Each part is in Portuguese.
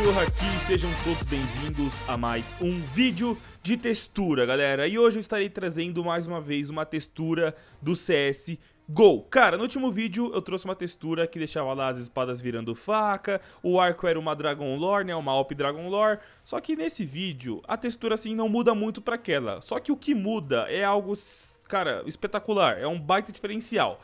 Cachorro aqui, sejam todos bem-vindos a mais um vídeo de textura, galera. E hoje eu estarei trazendo mais uma vez uma textura do CS Go! Cara, no último vídeo eu trouxe uma textura que deixava lá as espadas virando faca, o arco era uma Dragon Lore, né, uma Alp Dragon Lore, só que nesse vídeo a textura assim não muda muito pra aquela, só que o que muda é algo, cara, espetacular, é um baita diferencial.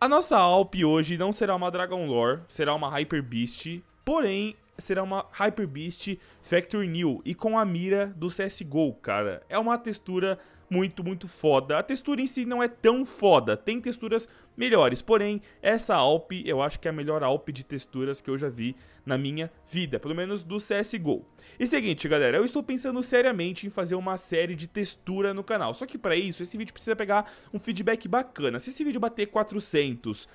A nossa Alp hoje não será uma Dragon Lore, será uma Hyper Beast, porém será uma Hyper Beast Factory New e com a mira do CSGO, cara. É uma textura muito, muito foda. A textura em si não é tão foda, tem texturas melhores, porém, essa Alp eu acho que é a melhor Alp de texturas que eu já vi na minha vida, pelo menos do CSGO. E seguinte, galera, eu estou pensando seriamente em fazer uma série de textura no canal, só que para isso, esse vídeo precisa pegar um feedback bacana. Se esse vídeo bater 400,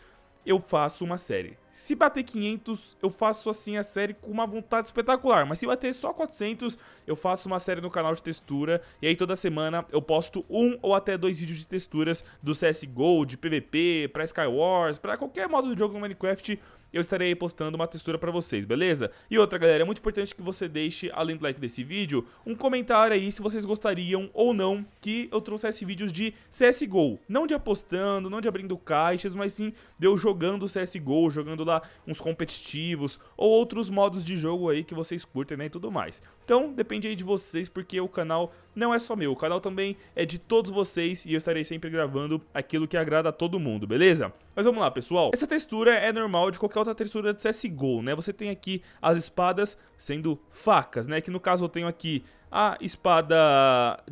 eu faço uma série. Se bater 500, eu faço assim a série com uma vontade espetacular. Mas se bater só 400, eu faço uma série no canal de textura. E aí toda semana eu posto um ou até dois vídeos de texturas do CSGO, de PVP, pra Skywars, pra qualquer modo de jogo no Minecraft eu estarei postando uma textura pra vocês, beleza? E outra, galera, é muito importante que você deixe, além do like desse vídeo, um comentário aí se vocês gostariam ou não que eu trouxesse vídeos de CSGO. Não de apostando, não de abrindo caixas, mas sim de eu jogando CSGO, jogando jogando lá uns competitivos ou outros modos de jogo aí que vocês curtem né, e tudo mais. Então depende aí de vocês, porque o canal não é só meu, o canal também é de todos vocês e eu estarei sempre gravando aquilo que agrada a todo mundo, beleza? Mas vamos lá, pessoal. Essa textura é normal de qualquer outra textura de CSGO, né? Você tem aqui as espadas sendo facas, né? Que no caso eu tenho aqui a espada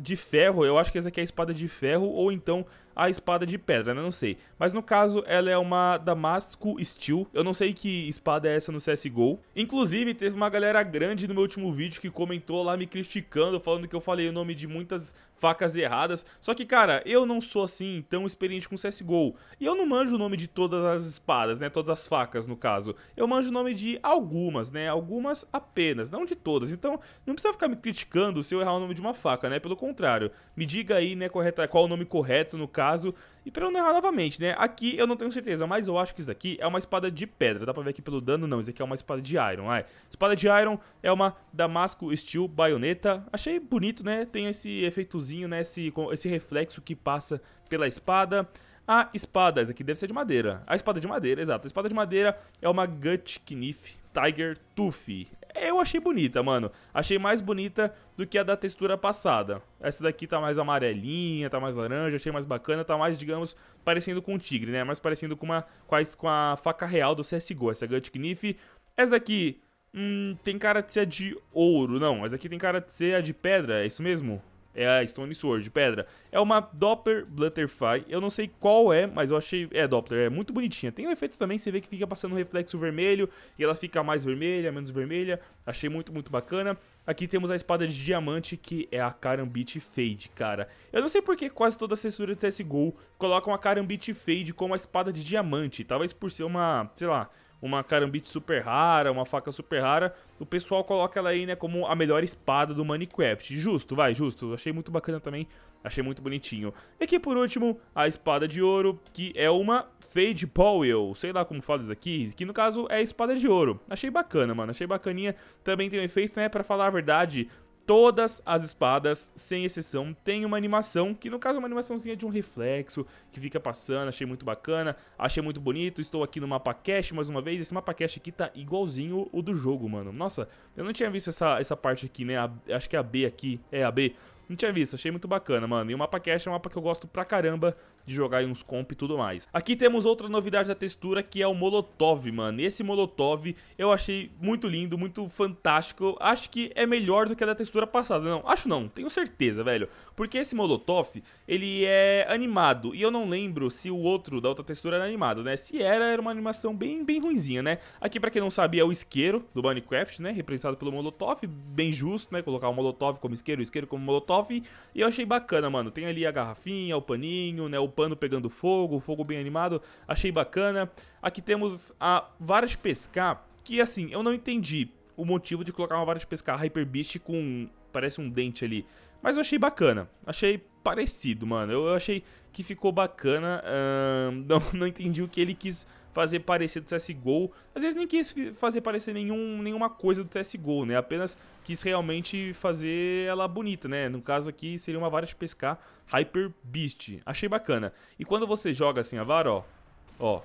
de ferro, eu acho que essa aqui é a espada de ferro, ou então a espada de pedra, né? Não sei. Mas no caso, ela é uma Damasco Steel. Eu não sei que espada é essa no CSGO. Inclusive, teve uma galera grande no meu último vídeo que comentou lá me criticando, falando que eu falei o nome nome de muitas facas erradas. Só que, cara, eu não sou assim tão experiente com CSGO. E eu não manjo o nome de todas as espadas, né? Todas as facas, no caso. Eu manjo o nome de algumas, né? Algumas apenas, não de todas. Então, não precisa ficar me criticando se eu errar o nome de uma faca, né? Pelo contrário, me diga aí, né, correta, qual o nome correto, no caso, e pra eu não errar novamente, né? Aqui eu não tenho certeza, mas eu acho que isso daqui é uma espada de pedra. Dá pra ver aqui pelo dano? Não, isso aqui é uma espada de Iron, a Espada de Iron é uma Damasco Steel Baioneta. Achei bonito, né? Tem esse efeitozinho, né? Esse, esse reflexo que passa pela espada. A espada, essa aqui deve ser de madeira. A espada de madeira, exato. A espada de madeira é uma Gut Knife Tiger Tooth. Eu achei bonita, mano. Achei mais bonita do que a da textura passada. Essa daqui tá mais amarelinha, tá mais laranja, achei mais bacana, tá mais, digamos, parecendo com um tigre, né? Mais parecendo com uma quase com a faca real do CSGO, essa Gut Knife. Essa daqui hum, tem cara de ser a de ouro, não. Essa daqui tem cara de ser a de pedra, é isso mesmo? É a Stone Sword, pedra. É uma Doppler Butterfly. Eu não sei qual é, mas eu achei. É Doppler, é muito bonitinha. Tem um efeito também, você vê que fica passando um reflexo vermelho. E ela fica mais vermelha, menos vermelha. Achei muito, muito bacana. Aqui temos a espada de diamante, que é a Karambit Fade, cara. Eu não sei porque quase toda a censura do CSGO colocam a Karambit Fade como a espada de diamante. Talvez por ser uma, sei lá, uma carambite super rara, uma faca super rara, o pessoal coloca ela aí, né, como a melhor espada do Minecraft. Justo, vai, justo. Achei muito bacana também, achei muito bonitinho. E aqui, por último, a espada de ouro, que é uma Fade Powell, sei lá como fala isso aqui, que no caso é a espada de ouro. Achei bacana, mano, achei bacaninha. Também tem um efeito, né, pra falar a verdade, Todas as espadas, sem exceção, tem uma animação, que no caso é uma animaçãozinha de um reflexo, que fica passando, achei muito bacana, achei muito bonito, estou aqui no mapa cache mais uma vez, esse mapa cache aqui tá igualzinho o do jogo, mano. Nossa, eu não tinha visto essa, essa parte aqui, né, a, acho que é a B aqui, é a B, não tinha visto, achei muito bacana, mano. E o mapa cache é um mapa que eu gosto pra caramba, de jogar em uns comp e tudo mais. Aqui temos outra novidade da textura, que é o Molotov, mano. E esse Molotov eu achei muito lindo, muito fantástico. Acho que é melhor do que a da textura passada. Não, acho não, tenho certeza, velho. Porque esse Molotov, ele é animado. E eu não lembro se o outro da outra textura era animado, né? Se era, era uma animação bem, bem ruinzinha, né? Aqui, pra quem não sabe, é o isqueiro do Minecraft, né? Representado pelo Molotov, bem justo, né? Colocar o Molotov como isqueiro, o isqueiro como Molotov. E eu achei bacana, mano. Tem ali a garrafinha, o paninho, né? O pano pegando fogo, fogo bem animado, achei bacana. Aqui temos a vara de pescar, que assim, eu não entendi o motivo de colocar uma vara de pescar Hyper Beast com, parece um dente ali. Mas eu achei bacana, achei parecido, mano, eu achei que ficou bacana, não, não entendi o que ele quis fazer parecer do CSGO. Às vezes nem quis fazer parecer nenhum, nenhuma coisa do CSGO, né? Apenas quis realmente fazer ela bonita, né? No caso aqui seria uma vara de pescar Hyper Beast. Achei bacana. E quando você joga assim a vara, ó, ó,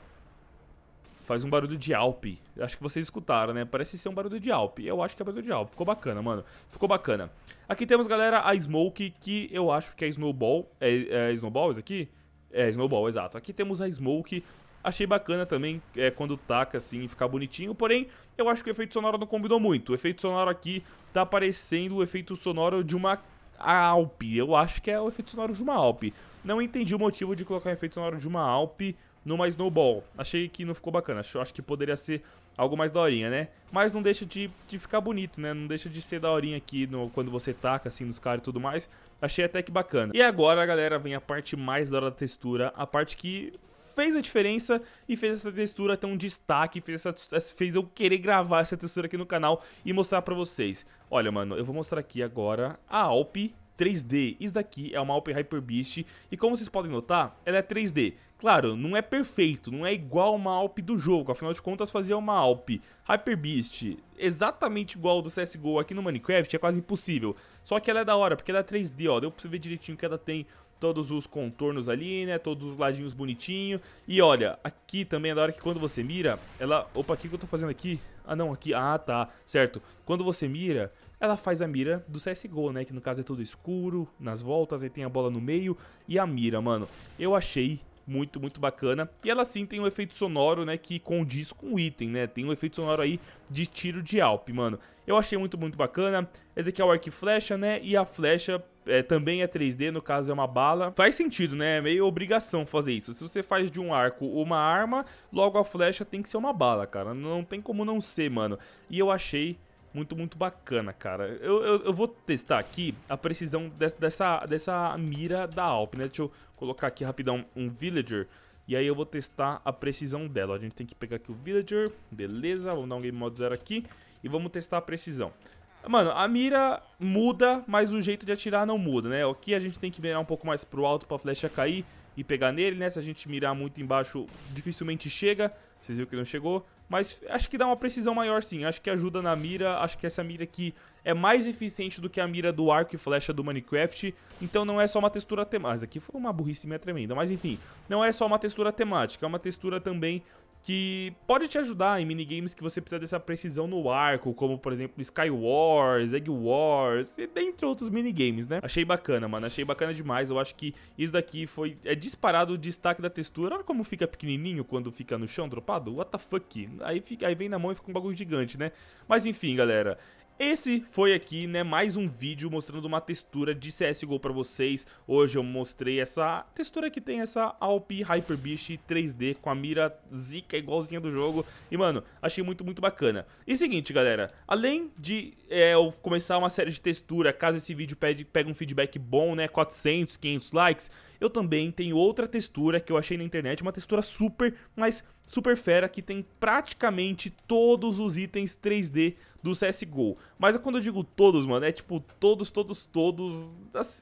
faz um barulho de alpe. Acho que vocês escutaram, né? Parece ser um barulho de alpe. Eu acho que é barulho de alpe. Ficou bacana, mano. Ficou bacana. Aqui temos, galera, a Smoke, que eu acho que é Snowball. É, é Snowball isso aqui? É, Snowball, exato. Aqui temos a Smoke, Achei bacana também é, quando taca, assim, ficar bonitinho. Porém, eu acho que o efeito sonoro não combinou muito. O efeito sonoro aqui tá parecendo o efeito sonoro de uma Alpe. Eu acho que é o efeito sonoro de uma Alpe. Não entendi o motivo de colocar o efeito sonoro de uma Alpe numa Snowball. Achei que não ficou bacana. Acho que poderia ser algo mais daorinha, né? Mas não deixa de, de ficar bonito, né? Não deixa de ser daorinha aqui no, quando você taca, assim, nos caras e tudo mais. Achei até que bacana. E agora, galera, vem a parte mais da hora da textura. A parte que fez a diferença e fez essa textura ter um destaque, fez, essa, fez eu querer gravar essa textura aqui no canal e mostrar pra vocês. Olha, mano, eu vou mostrar aqui agora a Alp 3D. Isso daqui é uma Alp Hyper Beast e como vocês podem notar, ela é 3D. Claro, não é perfeito, não é igual uma Alp do jogo, afinal de contas fazer uma Alp Hyper Beast exatamente igual do CSGO aqui no Minecraft é quase impossível. Só que ela é da hora, porque ela é 3D, ó, deu pra você ver direitinho que ela tem todos os contornos ali, né? Todos os ladinhos bonitinho. E olha, aqui também é da hora que quando você mira, ela... Opa, o que, que eu tô fazendo aqui? Ah, não, aqui... Ah, tá, certo. Quando você mira, ela faz a mira do CSGO, né? Que no caso é tudo escuro, nas voltas, aí tem a bola no meio e a mira, mano. Eu achei muito, muito bacana. E ela sim tem um efeito sonoro, né, que condiz com o item, né? Tem um efeito sonoro aí de tiro de alp, mano. Eu achei muito, muito bacana. Esse aqui é o arco e flecha, né? E a flecha é, também é 3D, no caso é uma bala. Faz sentido, né? É meio obrigação fazer isso. Se você faz de um arco uma arma, logo a flecha tem que ser uma bala, cara. Não tem como não ser, mano. E eu achei muito, muito bacana, cara. Eu, eu, eu vou testar aqui a precisão de, dessa, dessa mira da Alp, né? Deixa eu colocar aqui rapidão um Villager. E aí eu vou testar a precisão dela. A gente tem que pegar aqui o Villager. Beleza, vamos dar um Game Mode zero aqui. E vamos testar a precisão. Mano, a mira muda, mas o jeito de atirar não muda, né? Aqui a gente tem que mirar um pouco mais pro alto pra flecha cair e pegar nele, né? Se a gente mirar muito embaixo, dificilmente chega. Vocês viram que não chegou. Mas acho que dá uma precisão maior sim. Acho que ajuda na mira. Acho que essa mira aqui é mais eficiente do que a mira do arco e flecha do Minecraft. Então não é só uma textura temática. Aqui foi uma burrice minha tremenda. Mas enfim, não é só uma textura temática. É uma textura também que pode te ajudar em minigames que você precisa dessa precisão no arco, como por exemplo Sky Wars, Egg Wars, e dentre outros minigames, né? Achei bacana, mano, achei bacana demais, eu acho que isso daqui foi, é disparado o destaque da textura, olha como fica pequenininho quando fica no chão, dropado, what the fuck, aí, fica, aí vem na mão e fica um bagulho gigante, né? Mas enfim, galera, esse foi aqui, né, mais um vídeo mostrando uma textura de CSGO pra vocês. Hoje eu mostrei essa textura que tem essa Alp Hyper Beast 3D com a mira zica igualzinha do jogo. E, mano, achei muito, muito bacana. E seguinte, galera, além de é, eu começar uma série de textura, caso esse vídeo pegue, pegue um feedback bom, né, 400, 500 likes, eu também tenho outra textura que eu achei na internet, uma textura super, mas super fera, que tem praticamente todos os itens 3D do CSGO. Mas quando eu digo todos, mano, é tipo todos, todos, todos.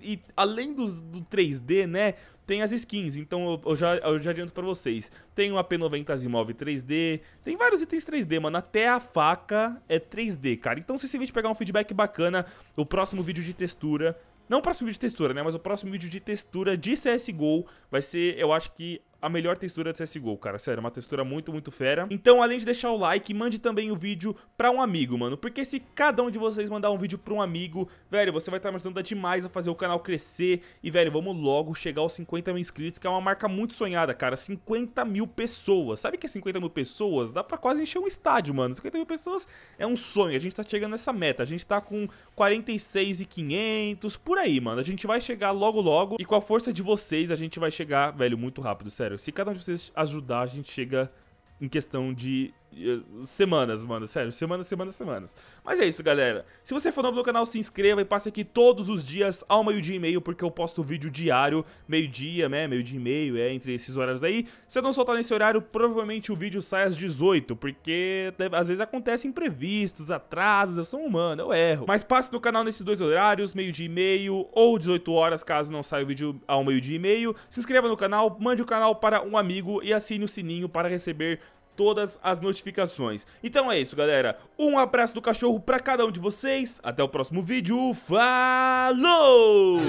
E além do 3D, né? Tem as skins, então eu, eu já, eu já adianto pra vocês. Tem uma P90 Zimov 3D, tem vários itens 3D, mano. Até a faca é 3D, cara. Então se esse vídeo pegar um feedback bacana, o próximo vídeo de textura não o próximo vídeo de textura, né? Mas o próximo vídeo de textura de CSGO vai ser, eu acho que, a melhor textura de CSGO, cara. Sério, é uma textura muito, muito fera. Então, além de deixar o like, mande também o vídeo pra um amigo, mano. Porque se cada um de vocês mandar um vídeo pra um amigo, velho, você vai estar tá me ajudando demais a fazer o canal crescer. E, velho, vamos logo chegar aos 50 mil inscritos, que é uma marca muito sonhada, cara. 50 mil pessoas. Sabe que 50 é mil pessoas dá pra quase encher um estádio, mano. 50 mil pessoas é um sonho. A gente tá chegando nessa meta. A gente tá com 46 e 500, por aí, mano. A gente vai chegar logo, logo. E com a força de vocês, a gente vai chegar, velho, muito rápido, sério. Se cada um de vocês ajudar, a gente chega em questão de eh, semanas, mano, sério, semanas, semanas, semanas. Mas é isso, galera. Se você é for novo no canal, se inscreva e passe aqui todos os dias ao meio-dia e meio, porque eu posto vídeo diário, meio-dia, né, meio-dia e meio, é, entre esses horários aí. Se eu não soltar nesse horário, provavelmente o vídeo sai às 18, porque né, às vezes acontecem imprevistos, atrasos, eu sou humano, eu erro. Mas passe no canal nesses dois horários, meio-dia e meio ou 18 horas, caso não saia o vídeo ao meio-dia e meio. Se inscreva no canal, mande o canal para um amigo e assine o sininho para receber todas as notificações. Então é isso, galera. Um abraço do cachorro pra cada um de vocês. Até o próximo vídeo. Falou!